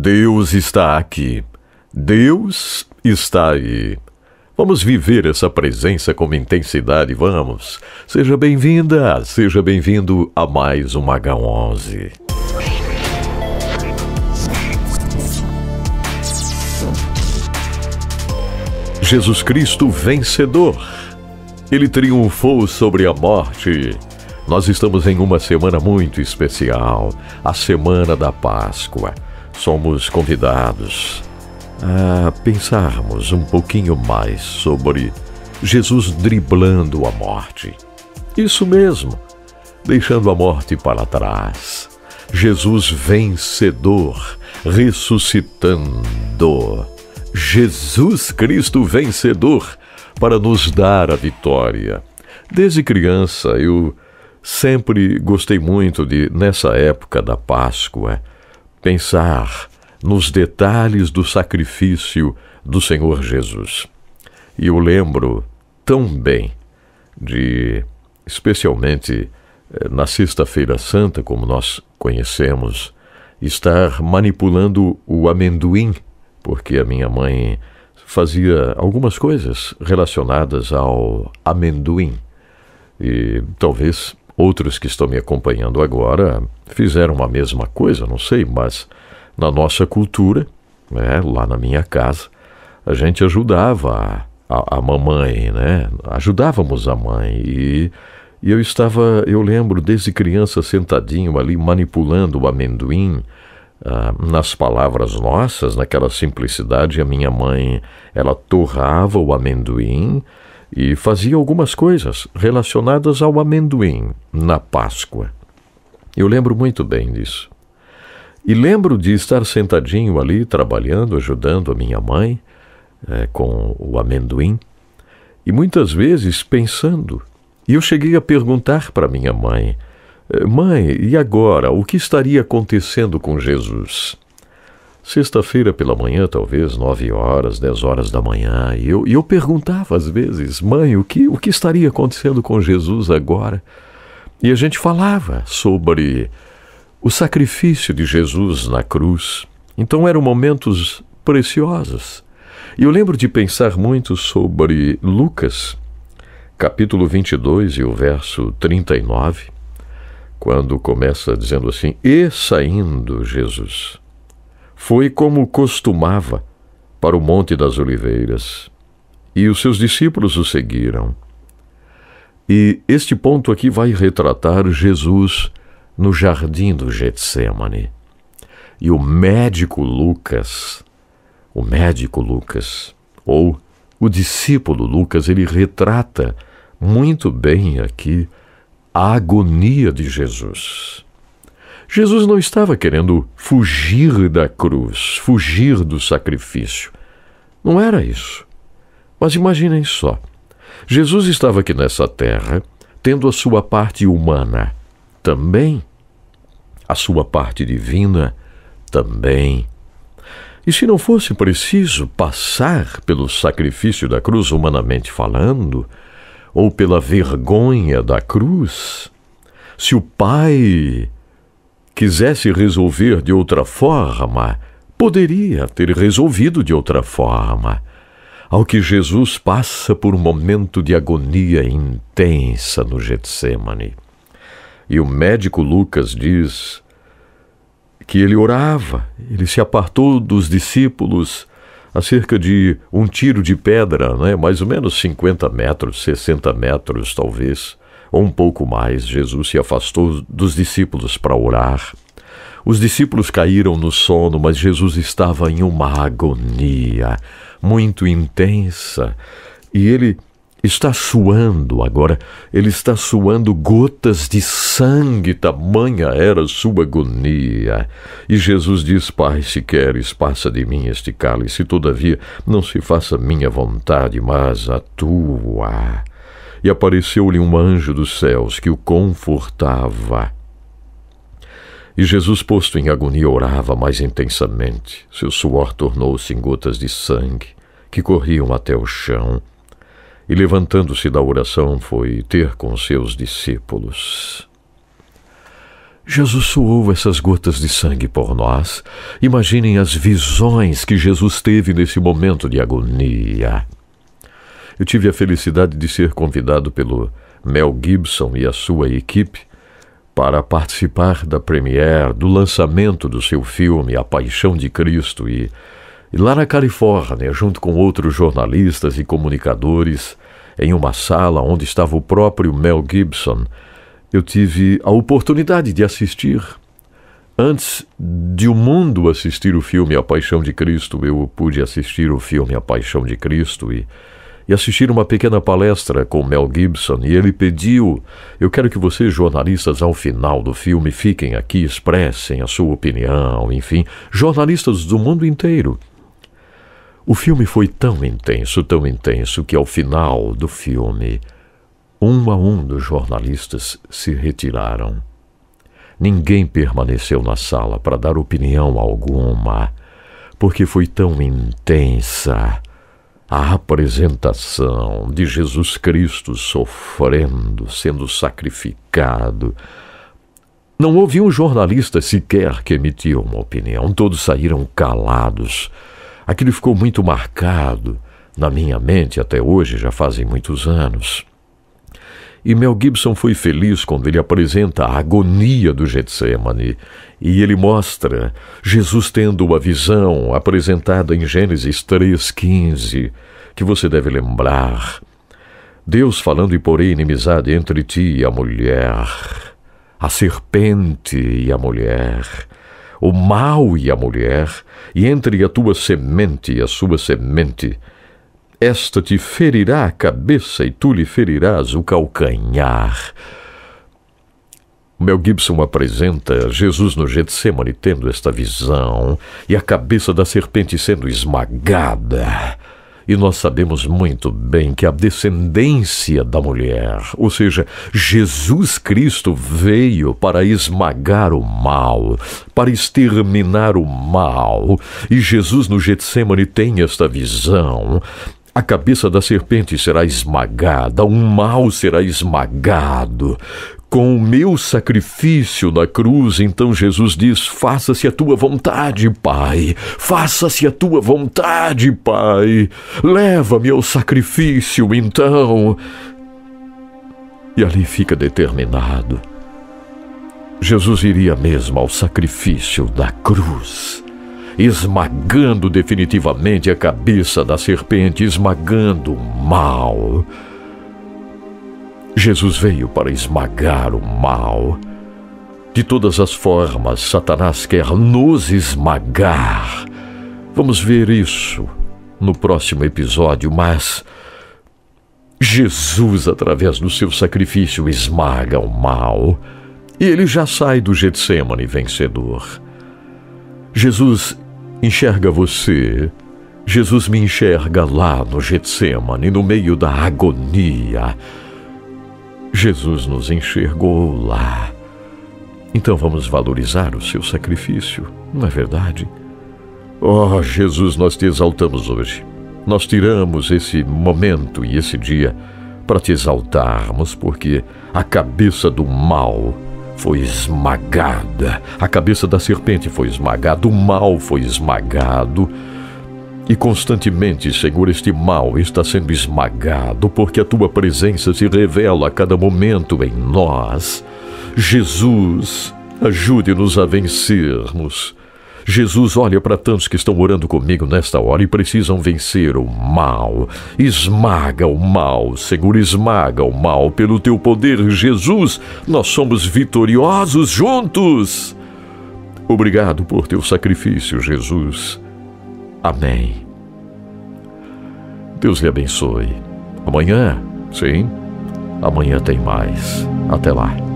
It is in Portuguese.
Deus está aqui. Deus está aí. Vamos viver essa presença com intensidade, vamos. Seja bem-vinda, seja bem-vindo a mais um H11. Jesus Cristo vencedor. Ele triunfou sobre a morte. Nós estamos em uma semana muito especial, a semana da Páscoa somos convidados a pensarmos um pouquinho mais sobre Jesus driblando a morte. Isso mesmo, deixando a morte para trás. Jesus vencedor, ressuscitando. Jesus Cristo vencedor para nos dar a vitória. Desde criança eu sempre gostei muito de, nessa época da Páscoa, pensar nos detalhes do sacrifício do Senhor Jesus. E eu lembro tão bem de, especialmente eh, na Sexta-feira Santa, como nós conhecemos, estar manipulando o amendoim, porque a minha mãe fazia algumas coisas relacionadas ao amendoim. E talvez Outros que estão me acompanhando agora fizeram a mesma coisa, não sei, mas na nossa cultura, né, lá na minha casa, a gente ajudava a, a mamãe, né? Ajudávamos a mãe e, e eu estava, eu lembro, desde criança sentadinho ali manipulando o amendoim, ah, nas palavras nossas, naquela simplicidade, a minha mãe, ela torrava o amendoim, e fazia algumas coisas relacionadas ao amendoim na Páscoa. Eu lembro muito bem disso. E lembro de estar sentadinho ali, trabalhando, ajudando a minha mãe é, com o amendoim, e muitas vezes pensando. E eu cheguei a perguntar para minha mãe: eh, Mãe, e agora? O que estaria acontecendo com Jesus? Sexta-feira pela manhã, talvez nove horas, dez horas da manhã, e eu, e eu perguntava às vezes, mãe, o que, o que estaria acontecendo com Jesus agora? E a gente falava sobre o sacrifício de Jesus na cruz. Então eram momentos preciosos. E eu lembro de pensar muito sobre Lucas, capítulo 22 e o verso 39, quando começa dizendo assim: E saindo Jesus foi como costumava para o Monte das Oliveiras, e os seus discípulos o seguiram. E este ponto aqui vai retratar Jesus no jardim do Getsemane. E o médico Lucas, o médico Lucas, ou o discípulo Lucas, ele retrata muito bem aqui a agonia de Jesus. Jesus não estava querendo fugir da cruz, fugir do sacrifício. Não era isso. Mas imaginem só: Jesus estava aqui nessa terra, tendo a sua parte humana também, a sua parte divina também. E se não fosse preciso passar pelo sacrifício da cruz, humanamente falando, ou pela vergonha da cruz, se o Pai quisesse resolver de outra forma, poderia ter resolvido de outra forma. Ao que Jesus passa por um momento de agonia intensa no Getsemane. E o médico Lucas diz que ele orava, ele se apartou dos discípulos a cerca de um tiro de pedra, né? mais ou menos 50 metros, 60 metros talvez. Um pouco mais, Jesus se afastou dos discípulos para orar. Os discípulos caíram no sono, mas Jesus estava em uma agonia muito intensa e ele está suando agora, ele está suando gotas de sangue, tamanha era sua agonia. E Jesus diz: Pai, se queres, passa de mim este cálice, todavia não se faça minha vontade, mas a tua e apareceu-lhe um anjo dos céus que o confortava. E Jesus, posto em agonia, orava mais intensamente. Seu suor tornou-se em gotas de sangue que corriam até o chão. E levantando-se da oração, foi ter com seus discípulos. Jesus suou essas gotas de sangue por nós. Imaginem as visões que Jesus teve nesse momento de agonia. Eu tive a felicidade de ser convidado pelo Mel Gibson e a sua equipe para participar da premiere do lançamento do seu filme A Paixão de Cristo e, e lá na Califórnia, junto com outros jornalistas e comunicadores, em uma sala onde estava o próprio Mel Gibson, eu tive a oportunidade de assistir. Antes de o mundo assistir o filme A Paixão de Cristo, eu pude assistir o filme A Paixão de Cristo e e assistir uma pequena palestra com Mel Gibson e ele pediu: Eu quero que vocês, jornalistas, ao final do filme, fiquem aqui, expressem a sua opinião, enfim, jornalistas do mundo inteiro. O filme foi tão intenso, tão intenso, que ao final do filme, um a um dos jornalistas se retiraram. Ninguém permaneceu na sala para dar opinião alguma, porque foi tão intensa a apresentação de Jesus Cristo sofrendo, sendo sacrificado. Não houve um jornalista sequer que emitiu uma opinião, todos saíram calados. Aquilo ficou muito marcado na minha mente até hoje, já fazem muitos anos. E Mel Gibson foi feliz quando ele apresenta a agonia do Getsemane e ele mostra Jesus tendo a visão apresentada em Gênesis 3,15, que você deve lembrar. Deus falando e porém inimizade entre ti e a mulher, a serpente e a mulher, o mal e a mulher, e entre a tua semente e a sua semente esta te ferirá a cabeça e tu lhe ferirás o calcanhar. Mel Gibson apresenta Jesus no Getsemane tendo esta visão e a cabeça da serpente sendo esmagada. E nós sabemos muito bem que a descendência da mulher, ou seja, Jesus Cristo veio para esmagar o mal, para exterminar o mal. E Jesus no Getsemane tem esta visão a cabeça da serpente será esmagada, um mal será esmagado. Com o meu sacrifício na cruz, então Jesus diz: Faça-se a tua vontade, Pai. Faça-se a tua vontade, Pai. Leva-me ao sacrifício, então. E ali fica determinado. Jesus iria mesmo ao sacrifício da cruz esmagando definitivamente a cabeça da serpente, esmagando o mal. Jesus veio para esmagar o mal. De todas as formas, Satanás quer nos esmagar. Vamos ver isso no próximo episódio, mas Jesus, através do seu sacrifício, esmaga o mal e ele já sai do Getsemane vencedor. Jesus enxerga você. Jesus me enxerga lá no Getsemane, no meio da agonia. Jesus nos enxergou lá. Então vamos valorizar o seu sacrifício, não é verdade? Oh, Jesus, nós te exaltamos hoje. Nós tiramos esse momento e esse dia para te exaltarmos, porque a cabeça do mal foi esmagada, a cabeça da serpente foi esmagada, o mal foi esmagado. E constantemente, Senhor, este mal está sendo esmagado, porque a tua presença se revela a cada momento em nós. Jesus, ajude-nos a vencermos Jesus olha para tantos que estão orando comigo nesta hora e precisam vencer o mal. Esmaga o mal, Senhor, esmaga o mal. Pelo teu poder, Jesus, nós somos vitoriosos juntos. Obrigado por teu sacrifício, Jesus. Amém. Deus lhe abençoe. Amanhã, sim, amanhã tem mais. Até lá.